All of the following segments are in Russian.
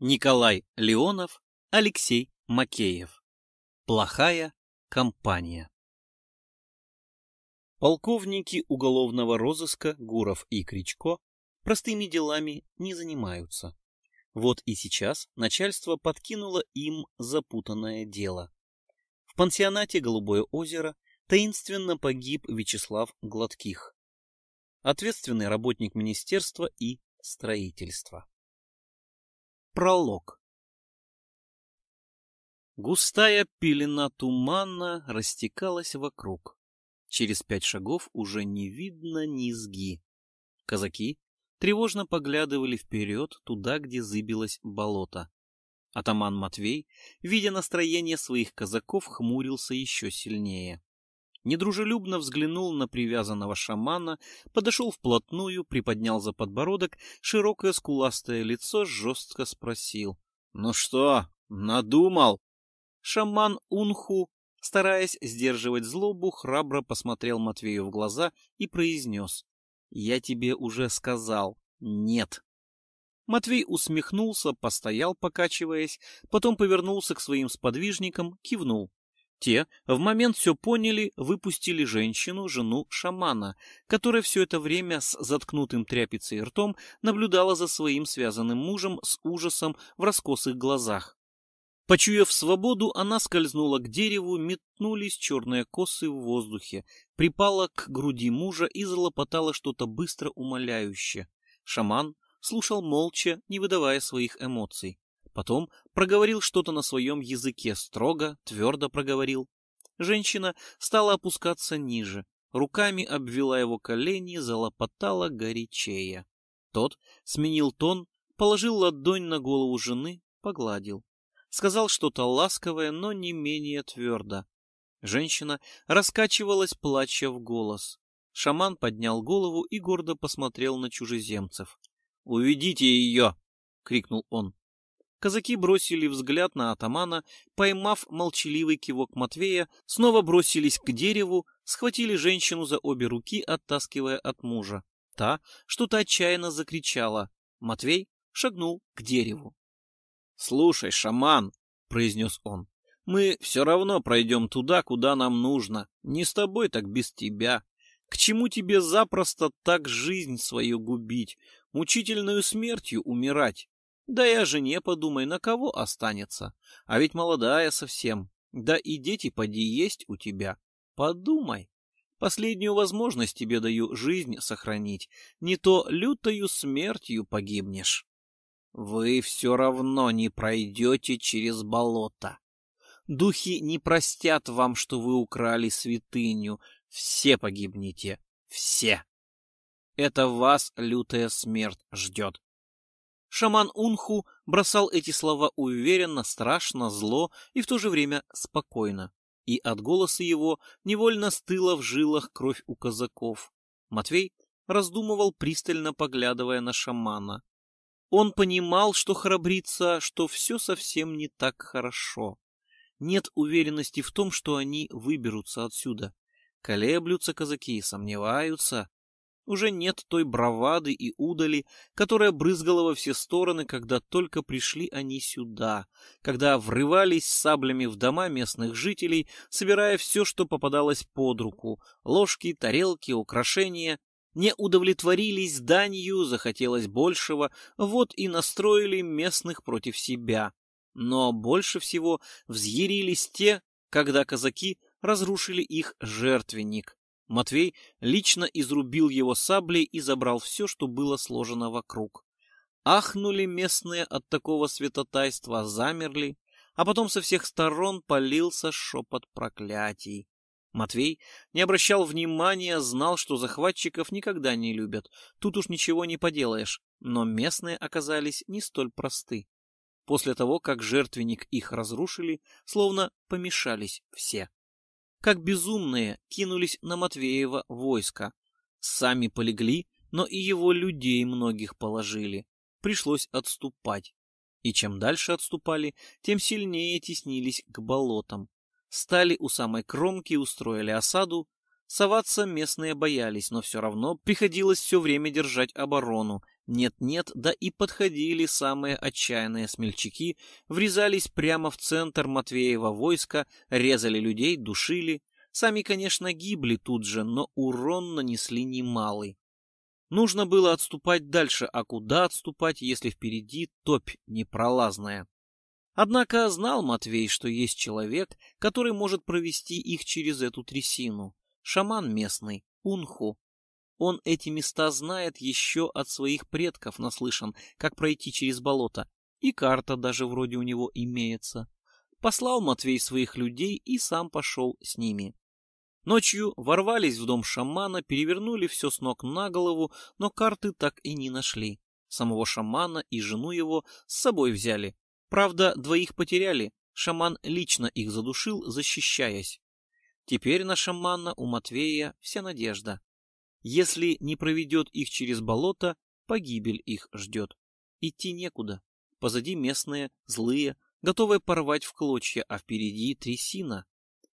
Николай Леонов, Алексей Макеев. Плохая компания. Полковники уголовного розыска Гуров и Кричко простыми делами не занимаются. Вот и сейчас начальство подкинуло им запутанное дело. В пансионате «Голубое озеро» таинственно погиб Вячеслав Гладких, ответственный работник Министерства и строительства. Пролог. Густая пелена тумана растекалась вокруг. Через пять шагов уже не видно низги. Казаки тревожно поглядывали вперед, туда, где зыбилось болото. Атаман Матвей, видя настроение своих казаков, хмурился еще сильнее недружелюбно взглянул на привязанного шамана, подошел вплотную, приподнял за подбородок широкое скуластое лицо, жестко спросил. — Ну что, надумал? Шаман Унху, стараясь сдерживать злобу, храбро посмотрел Матвею в глаза и произнес. — Я тебе уже сказал. Нет. Матвей усмехнулся, постоял, покачиваясь, потом повернулся к своим сподвижникам, кивнул. Те в момент все поняли, выпустили женщину, жену шамана, которая все это время с заткнутым тряпицей ртом наблюдала за своим связанным мужем с ужасом в раскосых глазах. Почуяв свободу, она скользнула к дереву, метнулись черные косы в воздухе, припала к груди мужа и залопотала что-то быстро умоляющее. Шаман слушал молча, не выдавая своих эмоций. Потом проговорил что-то на своем языке, строго, твердо проговорил. Женщина стала опускаться ниже, руками обвела его колени, залопотала горячее. Тот сменил тон, положил ладонь на голову жены, погладил. Сказал что-то ласковое, но не менее твердо. Женщина раскачивалась, плача в голос. Шаман поднял голову и гордо посмотрел на чужеземцев. «Уведите ее!» — крикнул он. Казаки бросили взгляд на атамана, поймав молчаливый кивок Матвея, снова бросились к дереву, схватили женщину за обе руки, оттаскивая от мужа. Та что-то отчаянно закричала. Матвей шагнул к дереву. «Слушай, шаман!» — произнес он. «Мы все равно пройдем туда, куда нам нужно. Не с тобой, так без тебя. К чему тебе запросто так жизнь свою губить, мучительную смертью умирать? Да и о жене подумай, на кого останется. А ведь молодая совсем. Да и дети поди есть у тебя. Подумай. Последнюю возможность тебе даю жизнь сохранить. Не то лютою смертью погибнешь. Вы все равно не пройдете через болото. Духи не простят вам, что вы украли святыню. Все погибнете. Все. Это вас лютая смерть ждет. Шаман Унху бросал эти слова уверенно, страшно, зло и в то же время спокойно. И от голоса его невольно стыла в жилах кровь у казаков. Матвей раздумывал, пристально поглядывая на шамана. Он понимал, что храбрится, что все совсем не так хорошо. Нет уверенности в том, что они выберутся отсюда. Колеблются казаки, сомневаются. Уже нет той бравады и удали, которая брызгала во все стороны, когда только пришли они сюда, когда врывались саблями в дома местных жителей, собирая все, что попадалось под руку — ложки, тарелки, украшения. Не удовлетворились данью, захотелось большего, вот и настроили местных против себя. Но больше всего взъярились те, когда казаки разрушили их жертвенник, Матвей лично изрубил его саблей и забрал все, что было сложено вокруг. Ахнули местные от такого святотайства, замерли, а потом со всех сторон полился шепот проклятий. Матвей не обращал внимания, знал, что захватчиков никогда не любят. Тут уж ничего не поделаешь, но местные оказались не столь просты. После того, как жертвенник их разрушили, словно помешались все как безумные, кинулись на Матвеева войско. Сами полегли, но и его людей многих положили. Пришлось отступать. И чем дальше отступали, тем сильнее теснились к болотам. Стали у самой кромки, устроили осаду. Соваться местные боялись, но все равно приходилось все время держать оборону, нет-нет, да и подходили самые отчаянные смельчаки, врезались прямо в центр Матвеева войска, резали людей, душили. Сами, конечно, гибли тут же, но урон нанесли немалый. Нужно было отступать дальше, а куда отступать, если впереди топь непролазная? Однако знал Матвей, что есть человек, который может провести их через эту трясину. Шаман местный, Унху. Он эти места знает еще от своих предков наслышан, как пройти через болото, и карта даже вроде у него имеется. Послал Матвей своих людей и сам пошел с ними. Ночью ворвались в дом шамана, перевернули все с ног на голову, но карты так и не нашли. Самого шамана и жену его с собой взяли. Правда, двоих потеряли, шаман лично их задушил, защищаясь. Теперь на шамана у Матвея вся надежда. Если не проведет их через болото, погибель их ждет. Идти некуда. Позади местные, злые, готовые порвать в клочья, а впереди трясина.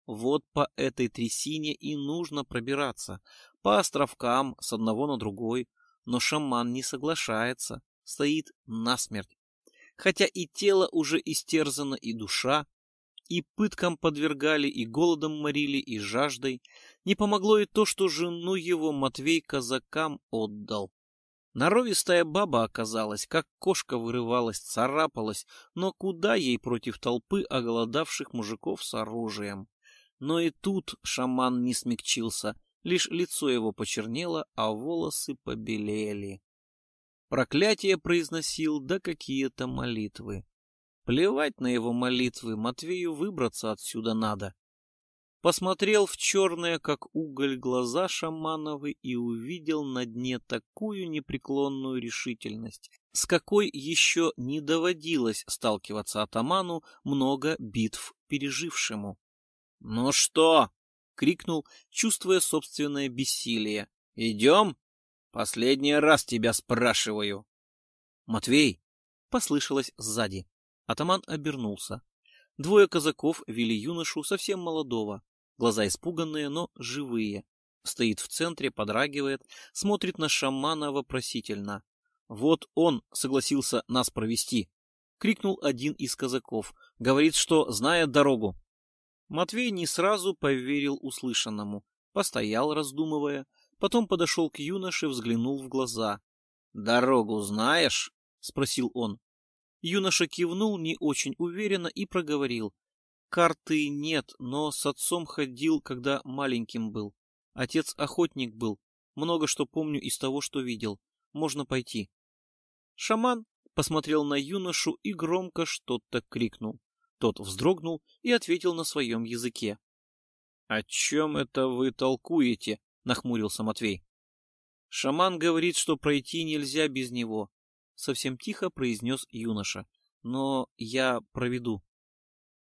Вот по этой трясине и нужно пробираться, по островкам с одного на другой, но шаман не соглашается, стоит насмерть. Хотя и тело уже истерзано, и душа, и пыткам подвергали, и голодом морили, и жаждой. Не помогло и то, что жену его Матвей казакам отдал. Норовистая баба оказалась, как кошка вырывалась, царапалась, но куда ей против толпы оголодавших мужиков с оружием? Но и тут шаман не смягчился, лишь лицо его почернело, а волосы побелели. Проклятие произносил, да какие-то молитвы. Плевать на его молитвы, Матвею выбраться отсюда надо. Посмотрел в черные, как уголь, глаза Шамановы и увидел на дне такую непреклонную решительность, с какой еще не доводилось сталкиваться атаману, много битв пережившему. — Ну что? — крикнул, чувствуя собственное бессилие. — Идем? Последний раз тебя спрашиваю. — Матвей! — послышалось сзади. Атаман обернулся. Двое казаков вели юношу, совсем молодого. Глаза испуганные, но живые. Стоит в центре, подрагивает, смотрит на шамана вопросительно. «Вот он согласился нас провести!» — крикнул один из казаков. «Говорит, что знает дорогу!» Матвей не сразу поверил услышанному. Постоял, раздумывая. Потом подошел к юноше, взглянул в глаза. «Дорогу знаешь?» — спросил он. Юноша кивнул не очень уверенно и проговорил. Карты нет, но с отцом ходил, когда маленьким был. Отец охотник был. Много что помню из того, что видел. Можно пойти. Шаман посмотрел на юношу и громко что-то крикнул. Тот вздрогнул и ответил на своем языке. — О чем это вы толкуете? — нахмурился Матвей. — Шаман говорит, что пройти нельзя без него совсем тихо произнес юноша. Но я проведу.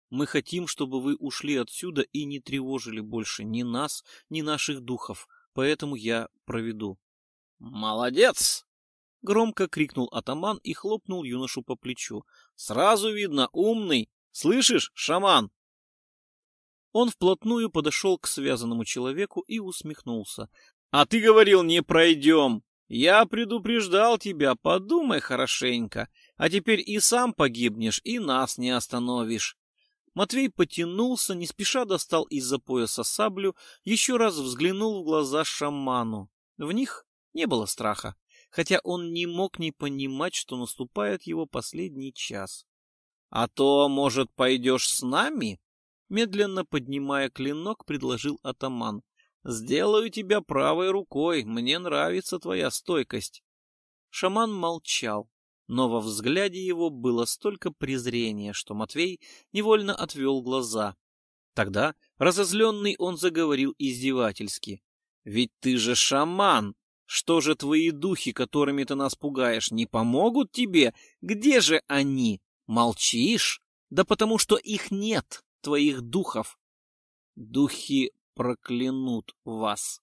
Мы хотим, чтобы вы ушли отсюда и не тревожили больше ни нас, ни наших духов, поэтому я проведу. Молодец! Громко крикнул атаман и хлопнул юношу по плечу. Сразу видно, умный. Слышишь, шаман? Он вплотную подошел к связанному человеку и усмехнулся. А ты говорил, не пройдем. «Я предупреждал тебя, подумай хорошенько, а теперь и сам погибнешь, и нас не остановишь». Матвей потянулся, не спеша достал из-за пояса саблю, еще раз взглянул в глаза шаману. В них не было страха, хотя он не мог не понимать, что наступает его последний час. «А то, может, пойдешь с нами?» Медленно поднимая клинок, предложил атаман. Сделаю тебя правой рукой, мне нравится твоя стойкость. Шаман молчал, но во взгляде его было столько презрения, что Матвей невольно отвел глаза. Тогда, разозленный, он заговорил издевательски. «Ведь ты же шаман! Что же твои духи, которыми ты нас пугаешь, не помогут тебе? Где же они? Молчишь? Да потому что их нет, твоих духов!» «Духи проклянут вас,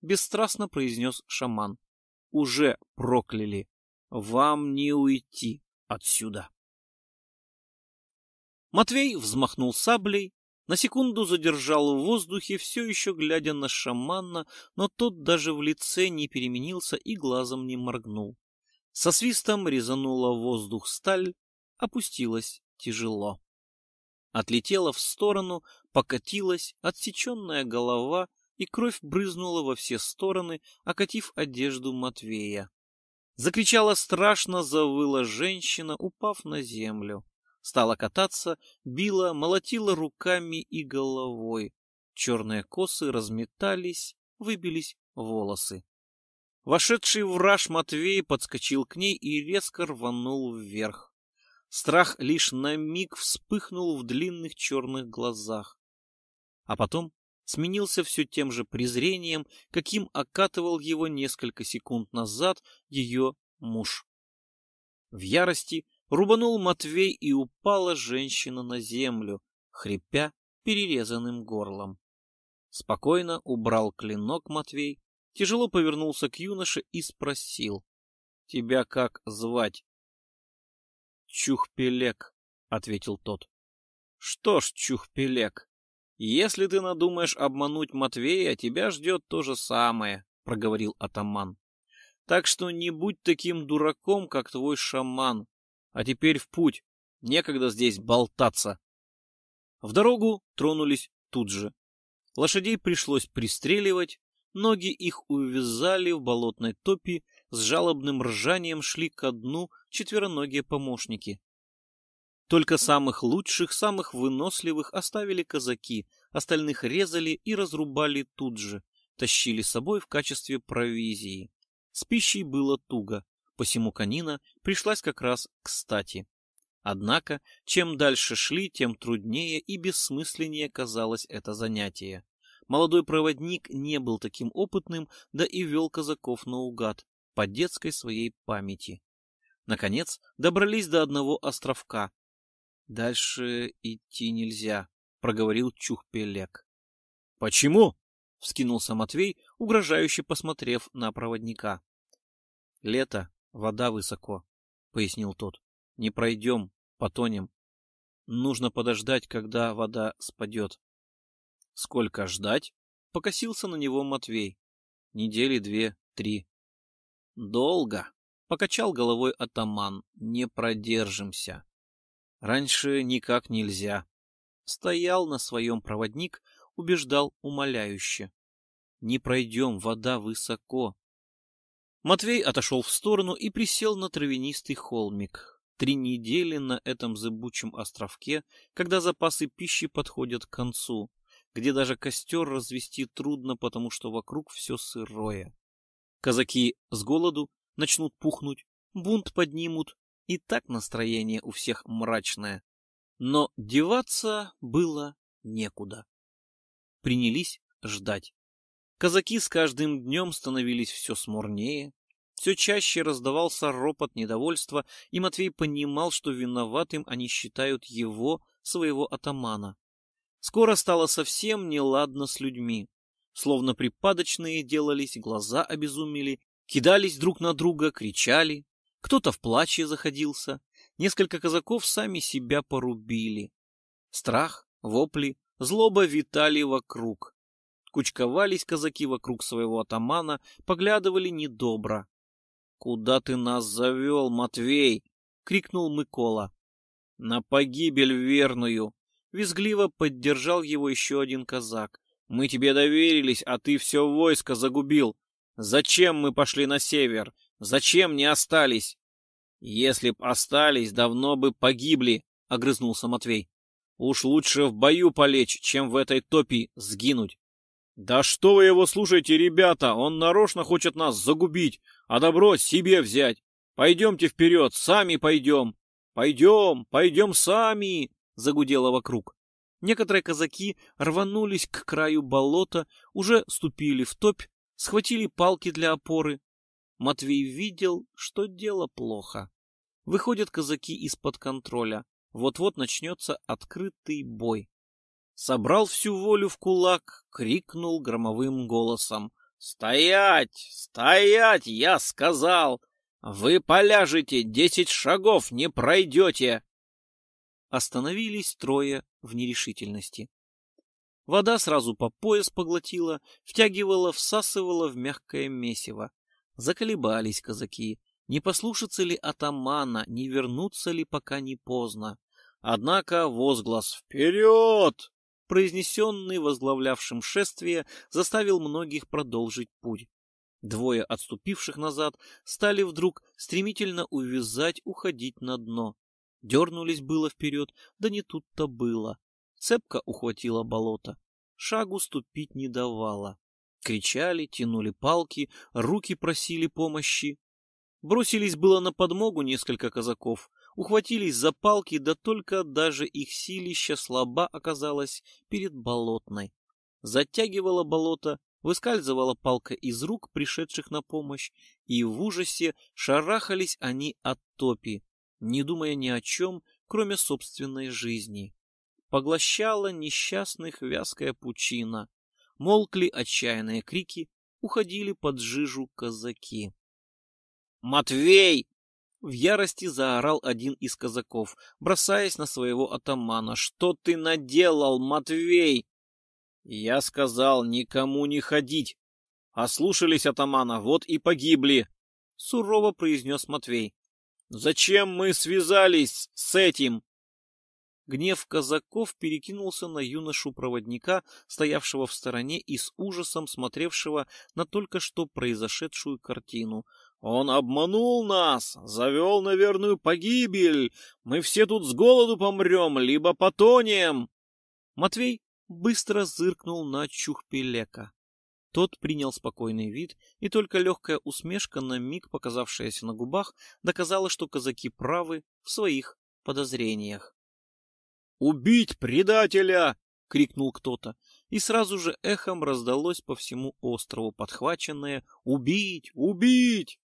бесстрастно произнес шаман. Уже прокляли. Вам не уйти отсюда. Матвей взмахнул саблей, на секунду задержал в воздухе, все еще глядя на шамана, но тот даже в лице не переменился и глазом не моргнул. Со свистом резанула воздух сталь, опустилась тяжело. Отлетела в сторону, Покатилась отсеченная голова, и кровь брызнула во все стороны, окатив одежду Матвея. Закричала страшно, завыла женщина, упав на землю. Стала кататься, била, молотила руками и головой. Черные косы разметались, выбились волосы. Вошедший в Матвей подскочил к ней и резко рванул вверх. Страх лишь на миг вспыхнул в длинных черных глазах а потом сменился все тем же презрением, каким окатывал его несколько секунд назад ее муж. В ярости рубанул Матвей, и упала женщина на землю, хрипя перерезанным горлом. Спокойно убрал клинок Матвей, тяжело повернулся к юноше и спросил. — Тебя как звать? — Чухпелек, — ответил тот. — Что ж, Чухпелек, «Если ты надумаешь обмануть Матвея, тебя ждет то же самое», — проговорил атаман. «Так что не будь таким дураком, как твой шаман. А теперь в путь, некогда здесь болтаться». В дорогу тронулись тут же. Лошадей пришлось пристреливать, ноги их увязали в болотной топи, с жалобным ржанием шли ко дну четвероногие помощники. Только самых лучших, самых выносливых оставили казаки, остальных резали и разрубали тут же, тащили с собой в качестве провизии. С пищей было туго, посему конина пришлась как раз кстати. Однако, чем дальше шли, тем труднее и бессмысленнее казалось это занятие. Молодой проводник не был таким опытным, да и вел казаков наугад, по детской своей памяти. Наконец, добрались до одного островка, — Дальше идти нельзя, — проговорил Чухпелек. — Почему? — вскинулся Матвей, угрожающе посмотрев на проводника. — Лето, вода высоко, — пояснил тот. — Не пройдем, потонем. Нужно подождать, когда вода спадет. — Сколько ждать? — покосился на него Матвей. — Недели две, три. — Долго, — покачал головой атаман. — Не продержимся. Раньше никак нельзя. Стоял на своем проводник, убеждал умоляюще. Не пройдем, вода высоко. Матвей отошел в сторону и присел на травянистый холмик. Три недели на этом зыбучем островке, когда запасы пищи подходят к концу, где даже костер развести трудно, потому что вокруг все сырое. Казаки с голоду начнут пухнуть, бунт поднимут, и так настроение у всех мрачное. Но деваться было некуда. Принялись ждать. Казаки с каждым днем становились все смурнее, все чаще раздавался ропот недовольства, и Матвей понимал, что виноватым они считают его, своего атамана. Скоро стало совсем неладно с людьми. Словно припадочные делались, глаза обезумели, кидались друг на друга, кричали кто-то в плаче заходился, несколько казаков сами себя порубили. Страх, вопли, злоба витали вокруг. Кучковались казаки вокруг своего атамана, поглядывали недобро. — Куда ты нас завел, Матвей? — крикнул Микола. — На погибель верную! — визгливо поддержал его еще один казак. — Мы тебе доверились, а ты все войско загубил. Зачем мы пошли на север? Зачем не остались? Если б остались, давно бы погибли, огрызнулся Матвей. Уж лучше в бою полечь, чем в этой топе сгинуть. Да что вы его слушаете, ребята? Он нарочно хочет нас загубить, а добро себе взять. Пойдемте вперед, сами пойдем. Пойдем, пойдем сами, загудело вокруг. Некоторые казаки рванулись к краю болота, уже ступили в топь, схватили палки для опоры, Матвей видел, что дело плохо. Выходят казаки из-под контроля. Вот-вот начнется открытый бой. Собрал всю волю в кулак, крикнул громовым голосом. «Стоять! Стоять! Я сказал! Вы поляжете, десять шагов не пройдете!» Остановились трое в нерешительности. Вода сразу по пояс поглотила, втягивала, всасывала в мягкое месиво. Заколебались казаки, не послушаться ли атамана, не вернуться ли пока не поздно. Однако возглас «Вперед!», произнесенный возглавлявшим шествие, заставил многих продолжить путь. Двое отступивших назад стали вдруг стремительно увязать, уходить на дно. Дернулись было вперед, да не тут-то было. Цепка ухватила болото. Шагу ступить не давала. Кричали, тянули палки, руки просили помощи. Бросились было на подмогу несколько казаков, ухватились за палки, да только даже их силища слаба оказалась перед болотной. Затягивало болото, выскальзывала палка из рук пришедших на помощь, и в ужасе шарахались они от топи, не думая ни о чем, кроме собственной жизни. Поглощала несчастных вязкая пучина, Молкли отчаянные крики, уходили под жижу казаки. «Матвей!» — в ярости заорал один из казаков, бросаясь на своего атамана. «Что ты наделал, Матвей?» «Я сказал никому не ходить!» Ослушались атамана, вот и погибли!» — сурово произнес Матвей. «Зачем мы связались с этим?» Гнев казаков перекинулся на юношу-проводника, стоявшего в стороне и с ужасом смотревшего на только что произошедшую картину. «Он обманул нас! Завел на верную погибель! Мы все тут с голоду помрем, либо потонем!» Матвей быстро зыркнул на Чухпелека. Тот принял спокойный вид, и только легкая усмешка, на миг показавшаяся на губах, доказала, что казаки правы в своих подозрениях. «Убить предателя!» — крикнул кто-то. И сразу же эхом раздалось по всему острову подхваченное «Убить! Убить!».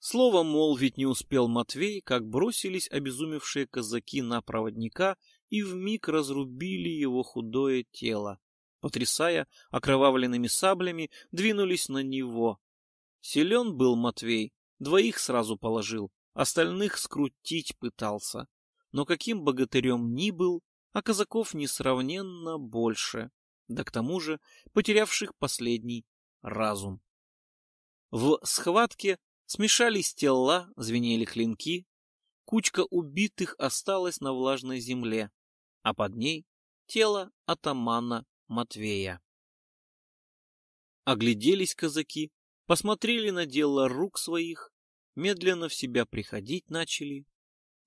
Слово молвить не успел Матвей, как бросились обезумевшие казаки на проводника и вмиг разрубили его худое тело. Потрясая окровавленными саблями, двинулись на него. Силен был Матвей, двоих сразу положил, остальных скрутить пытался но каким богатырем ни был, а казаков несравненно больше, да к тому же потерявших последний разум. В схватке смешались тела, звенели клинки, кучка убитых осталась на влажной земле, а под ней тело атамана Матвея. Огляделись казаки, посмотрели на дело рук своих, медленно в себя приходить начали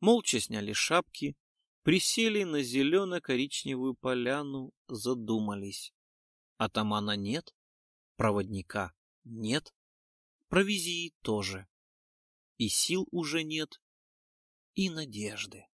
молча сняли шапки, присели на зелено-коричневую поляну, задумались. Атамана нет, проводника нет, провизии тоже. И сил уже нет, и надежды.